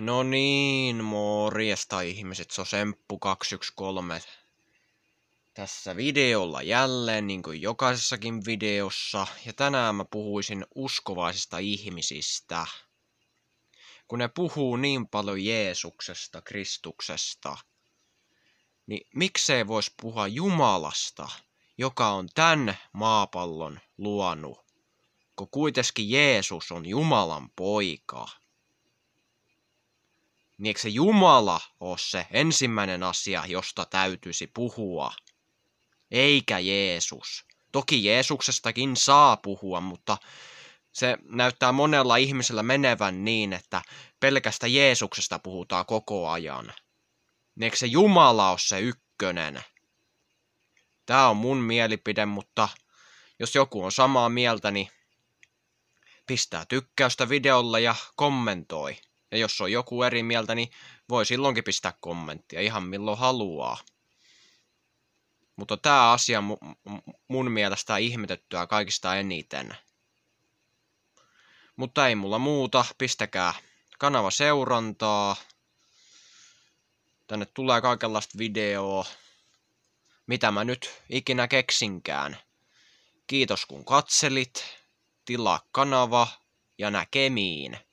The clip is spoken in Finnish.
No niin, morjesta ihmiset, se on Semppu213 tässä videolla jälleen, niin kuin jokaisessakin videossa. Ja tänään mä puhuisin uskovaisista ihmisistä, kun ne puhuu niin paljon Jeesuksesta, Kristuksesta. Niin miksei voisi puhua Jumalasta, joka on tämän maapallon luonut, kun kuitenkin Jeesus on Jumalan poika niin eikö se Jumala ole se ensimmäinen asia, josta täytyisi puhua? Eikä Jeesus. Toki Jeesuksestakin saa puhua, mutta se näyttää monella ihmisellä menevän niin, että pelkästä Jeesuksesta puhutaan koko ajan. Niin eikö se Jumala ole se ykkönen? Tämä on mun mielipide, mutta jos joku on samaa mieltä, niin pistää tykkäystä videolle ja kommentoi. Ja jos on joku eri mieltä, niin voi silloinkin pistää kommenttia ihan milloin haluaa. Mutta tämä asia mun mielestä ihmetettyä kaikista eniten. Mutta ei mulla muuta, pistäkää kanava seurantaa. Tänne tulee kaikenlaista videoa, mitä mä nyt ikinä keksinkään. Kiitos kun katselit, tilaa kanava ja näkemiin.